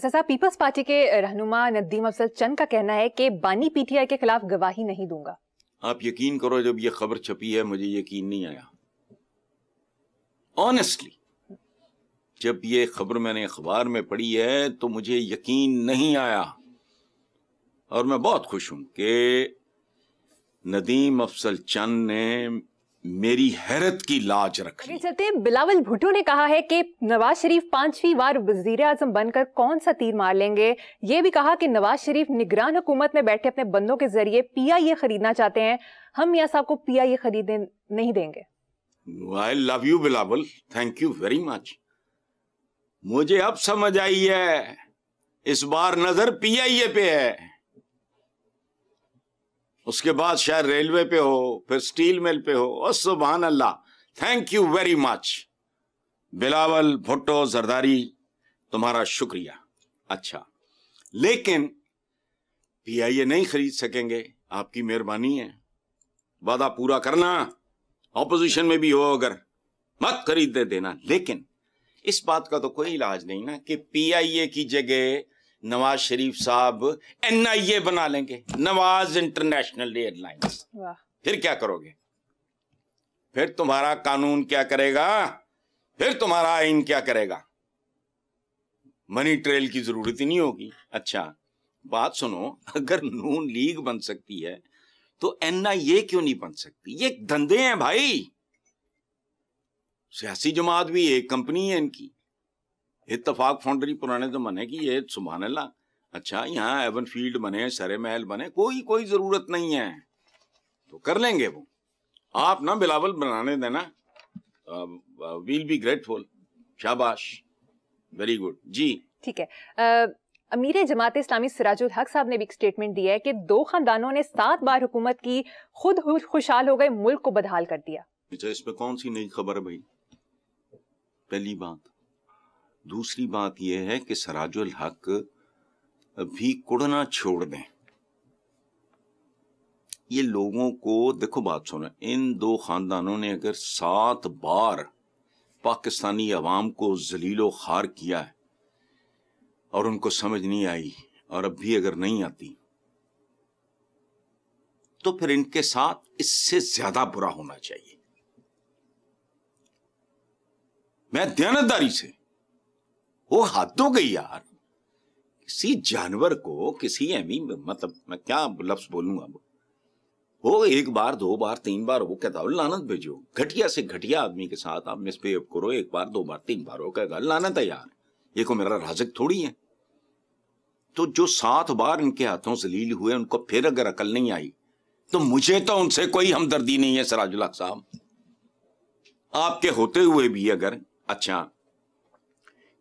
ससा peoples party के रहनुमा नदीम अफसल चंद का कहना है कि बानी पीटीआई के खिलाफ गवाही नहीं दूंगा आप यकीन करो जब ये खबर छपी है मुझे यकीन नहीं आया ऑनेस्टली जब ये खबर मैंने अखबार में पढ़ी है तो मुझे यकीन नहीं आया और मैं बहुत खुश हूं कि नदीम अफसल चंद ने मेरी हैरत की लाज रखी चलते बिलावल भुट्टो ने कहा है कि नवाज शरीफ पांचवी बार वजीर आजम बनकर कौन सा तीर मार लेंगे ये भी कहा कि नवाज शरीफ निगरान हुकूमत में बैठे अपने बंदों के जरिए पीआईए खरीदना चाहते हैं हम या साहब को पीआईए खरीदने नहीं देंगे I love you Bilawal thank you very much मुझे अब समझ आई है इस बार नजर पीआईए पे है उसके बाद शायद रेलवे पे हो फिर स्टील मिल पे हो और सुबह Allah thank you very much Bilawal Bhutto Zardari तुम्हारा शुक्रिया अच्छा लेकिन पीआईए नहीं खरीद सकेंगे आपकी मेहरबानी है वादा पूरा करना ऑपोजिशन में भी हो अगर मत खरीद दे देना लेकिन इस बात का तो कोई इलाज नहीं ना कि पीआईए की जगह नवाज शरीफ साहब एन आई ए बना लेंगे नवाज इंटरनेशनल एयरलाइंस फिर क्या करोगे फिर तुम्हारा कानून क्या करेगा फिर तुम्हारा आइन क्या करेगा मनी ट्रेल की जरूरत ही नहीं होगी अच्छा बात सुनो अगर नून लीग बन सकती है तो एनआईए क्यों नहीं बन सकती ये धंधे हैं भाई सियासी जमात भी एक कंपनी है इनकी इतफाक फाउंड्री पुराने जमाने की ये सुबहान ला अच्छा यहाँ एवन फील्ड बने सरे महल बने कोई कोई ज़रूरत नहीं है तो कर लेंगे वो आप ना बिलावल बनाने देना वील बी ग्रेटफुल शाबाश वेरी गुड जी ठीक है आ, अमीर जमात इस्लामी सिराजुल हक साहब ने भी एक स्टेटमेंट दिया है कि दो खानदानों ने सात बार हुकूमत की खुद खुशहाल हो गए मुल्क को बदहाल कर दिया अच्छा इसमें कौन सी नई खबर है भाई पहली बात दूसरी बात यह है कि सराजुल हक भी कुड़ना छोड़ दें ये लोगों को देखो बात सुनो इन दो खानदानों ने अगर सात बार पाकिस्तानी अवाम को जलीलो खार किया है और उनको समझ नहीं आई और अब भी अगर नहीं आती तो फिर इनके साथ इससे ज्यादा बुरा होना चाहिए मैं दयानतदारी से वो हाथ हो गई यार किसी जानवर को किसी एमी मतलब मैं क्या लफ्ज बोलूंगा वो एक बार दो बार तीन बार वो कहता लानत भेजो घटिया से घटिया आदमी के साथ आप मिसबिहेव करो एक बार दो बार तीन बार वो कहेगा लानत है यार ये को मेरा राजक थोड़ी है तो जो सात बार इनके हाथों जलील हुए उनको फिर अगर अकल नहीं आई तो मुझे तो उनसे कोई हमदर्दी नहीं है सराजुल साहब आपके होते हुए भी अगर अच्छा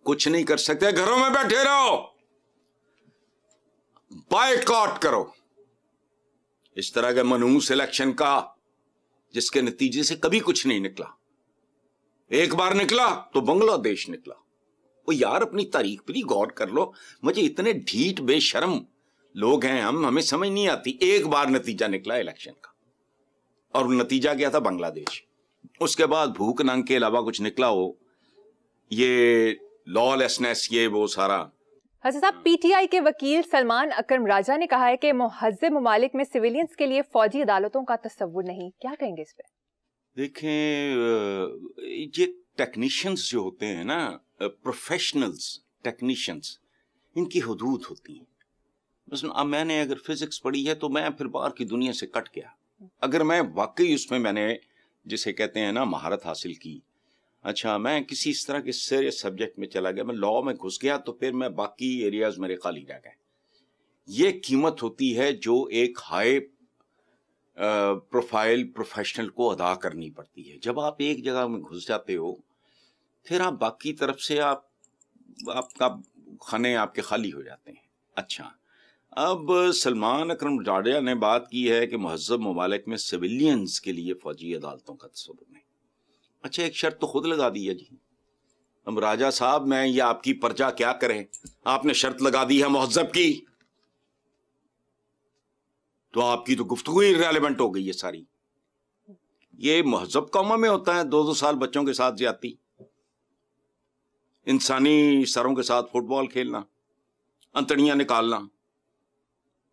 कुछ नहीं कर सकते घरों में बैठे रहो बायकॉट करो इस तरह के मनहूस इलेक्शन का जिसके नतीजे से कभी कुछ नहीं निकला एक बार निकला तो बांग्लादेश निकला वो यार अपनी तारीख पर ही गौर कर लो मुझे इतने ढीठ बेशरम लोग हैं हम हमें समझ नहीं आती एक बार नतीजा निकला इलेक्शन का और नतीजा क्या था बांग्लादेश उसके बाद भूख नंग के अलावा कुछ निकला हो ये लॉलेसनेस ये वो सारा हजरत साहब पीटीआई के वकील सलमान अकरम राजा ने कहा है कि महजब ममालिक में सिविलियंस के लिए फौजी अदालतों का तस्वुर नहीं क्या कहेंगे इस पर देखें ये टेक्नीशियंस जो होते हैं ना प्रोफेशनल्स टेक्नीशियंस इनकी हदूद होती हैं बस अब मैंने अगर फिजिक्स पढ़ी है तो मैं फिर बाहर की दुनिया से कट गया अगर मैं वाकई उसमें मैंने जिसे कहते हैं ना महारत हासिल की अच्छा मैं किसी इस तरह के सीरियस सब्जेक्ट में चला गया मैं लॉ में घुस गया तो फिर मैं बाकी एरियाज मेरे खाली रह गए ये कीमत होती है जो एक हाई प्रोफाइल प्रोफेशनल को अदा करनी पड़ती है जब आप एक जगह में घुस जाते हो फिर आप बाकी तरफ से आप आपका खाने आपके खाली हो जाते हैं अच्छा अब सलमान अक्रम डाडिया ने बात की है कि महजब ममालिक में सिविलियंस के लिए फौजी अदालतों का तस्वर नहीं अच्छा एक शर्त तो खुद लगा दी है जी हम राजा साहब मैं ये आपकी पर्चा क्या करें आपने शर्त लगा दी है महजब की तो आपकी तो गुफ्तु ही रेलिवेंट हो गई है सारी ये महजब कौम में होता है दो दो साल बच्चों के साथ ज्यादा इंसानी सरों के साथ फुटबॉल खेलना अंतड़ियां निकालना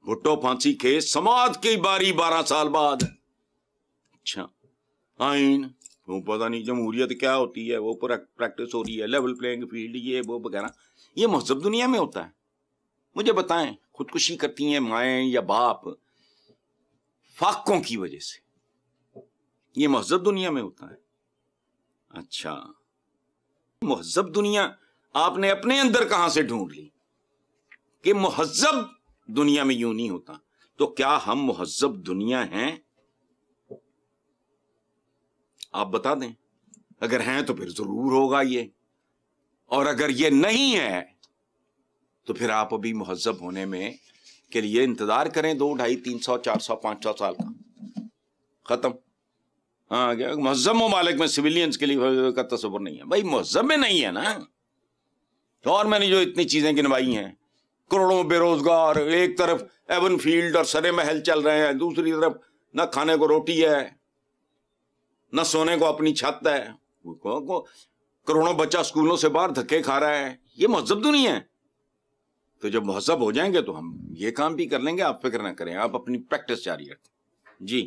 भुट्टो फांसी के समाज की बारी बारह साल बाद अच्छा आईन वो पता नहीं जमहूरियत क्या होती है वो प्रैक्टिस हो रही है लेवल प्लेइंग फील्ड ये वो वगैरह ये मजहब दुनिया में होता है मुझे बताएं खुदकुशी करती हैं माए या बाप फाकों की वजह से ये महजब दुनिया में होता है अच्छा महजब दुनिया आपने अपने अंदर कहां से ढूंढ ली कि महजब दुनिया में यूं नहीं होता तो क्या हम महजब दुनिया हैं आप बता दें अगर हैं तो फिर जरूर होगा ये और अगर ये नहीं है तो फिर आप अभी महजब होने में के लिए इंतजार करें दो ढाई तीन सौ चार सौ पांच सौ साल का खत्म हाँ क्या महजब ममालिक में सिविलियंस के लिए का तस्वर नहीं है भाई महजब में नहीं है ना तो और मैंने जो इतनी चीजें गिनवाई हैं करोड़ों बेरोजगार एक तरफ एवन फील्ड और सरे महल चल रहे हैं दूसरी तरफ ना खाने को रोटी है ना सोने को अपनी छत है करोड़ों बच्चा स्कूलों से बाहर धक्के खा रहा है ये महजब तो नहीं है तो जब मजहब हो जाएंगे तो हम ये काम भी कर लेंगे आप फिक्र ना करें आप अपनी प्रैक्टिस जारी रखें जी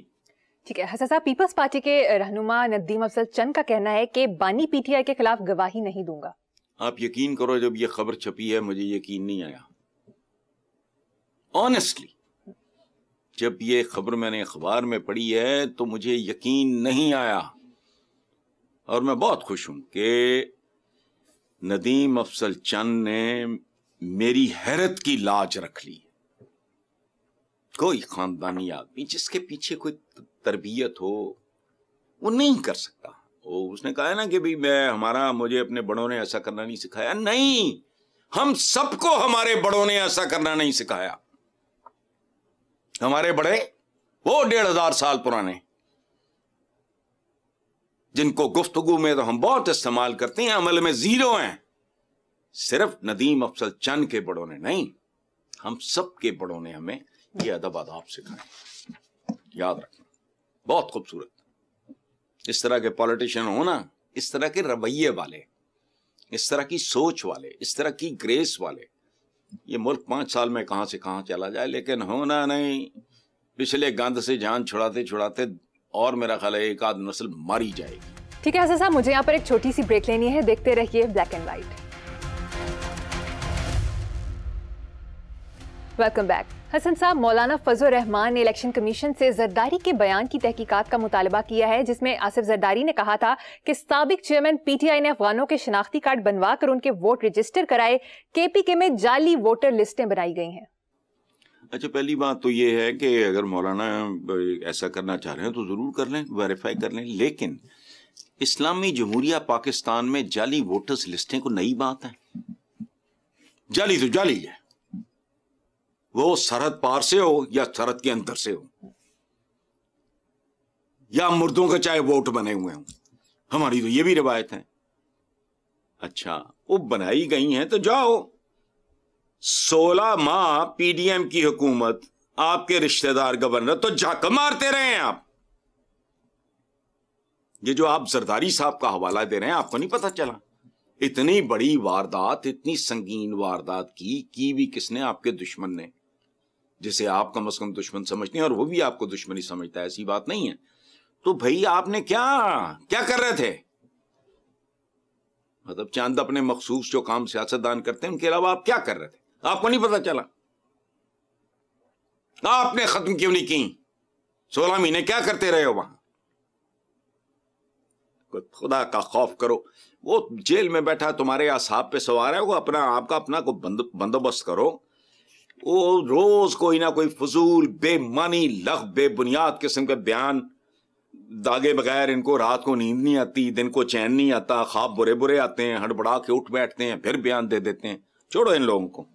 ठीक है हसन साहब पीपल्स पार्टी के रहनुमा नदीम अफसल चंद का कहना है कि बानी पीटीआई के खिलाफ गवाही नहीं दूंगा आप यकीन करो जब ये खबर छपी है मुझे यकीन नहीं आया ऑनेस्टली जब ये खबर मैंने अखबार में पढ़ी है तो मुझे यकीन नहीं आया और मैं बहुत खुश हूं कि नदीम अफसल चंद ने मेरी हैरत की लाज रख ली कोई खानदानी आदमी जिसके पीछे कोई तरबियत हो वो नहीं कर सकता वो उसने कहा ना कि भाई मैं हमारा मुझे अपने बड़ों ने ऐसा करना नहीं सिखाया नहीं हम सबको हमारे बड़ों ने ऐसा करना नहीं सिखाया हमारे बड़े वो डेढ़ हजार साल पुराने जिनको गुफ्तगु में तो हम बहुत इस्तेमाल करते हैं अमल में जीरो हैं सिर्फ नदीम अफसल चंद के बड़ों ने नहीं हम सब के बड़ों ने हमें ये अदब आदाब सिखाए याद रखना बहुत खूबसूरत इस तरह के पॉलिटिशियन हो ना इस तरह के रवैये वाले इस तरह की सोच वाले इस तरह की ग्रेस वाले ये मुल्क पांच साल में कहा से कहा चला जाए लेकिन होना नहीं पिछले गंद से जान छुड़ाते छुड़ाते और मेरा ख्याल है एक आध नस्ल मारी जाएगी ठीक है साहब मुझे यहाँ पर एक छोटी सी ब्रेक लेनी है देखते रहिए black and white welcome back Hasan साहब मौलाना फजल रहमान ने इलेक्शन कमीशन से जरदारी के बयान की तहकीकात का मुतालबा किया है जिसमें आसिफ जरदारी ने कहा था कि सबक चेयरमैन पीटीआई ने अफगानों के शनाख्ती कार्ड बनवा कर उनके वोट रजिस्टर कराए के पी के में जाली वोटर लिस्टें बनाई गई हैं अच्छा पहली बात तो ये है कि अगर मौलाना ऐसा करना चाह रहे हैं तो ज़रूर कर लें वेरीफाई कर लें लेकिन इस्लामी जमहूरिया पाकिस्तान में जाली वोटर्स लिस्टें को नई बात है जाली तो जाली है वो सरहद पार से हो या सरहद के अंदर से हो या मुर्दों के चाहे वोट बने हुए हों हमारी तो ये भी रिवायत है अच्छा वो बनाई गई हैं तो जाओ सोलह माह पीडीएम की हुकूमत आपके रिश्तेदार गवर्नर तो झक मारते रहे हैं आप ये जो आप जरदारी साहब का हवाला दे रहे हैं आपको नहीं पता चला इतनी बड़ी वारदात इतनी संगीन वारदात की की भी किसने आपके दुश्मन ने जिसे आप कम अज कम दुश्मन समझते हैं और वो भी आपको दुश्मनी समझता है ऐसी बात नहीं है तो भाई आपने क्या क्या कर रहे थे मतलब चांद अपने मखसूस जो काम सियासतदान करते हैं उनके अलावा आप क्या कर रहे थे आपको नहीं पता चला आपने खत्म क्यों नहीं की सोलह महीने क्या करते रहे हो वहां खुदा का खौफ करो वो जेल में बैठा तुम्हारे आसाब पे सवार है वो अपना आपका अपना को बंदोबस्त करो वो रोज कोई ना कोई फजूल बेमानी लख बेबुनियाद किस्म के बयान दागे बगैर इनको रात को नींद नहीं आती दिन को चैन नहीं आता ख्वाब बुरे बुरे आते हैं हड़बड़ा के उठ बैठते हैं फिर बयान दे देते हैं छोड़ो इन लोगों को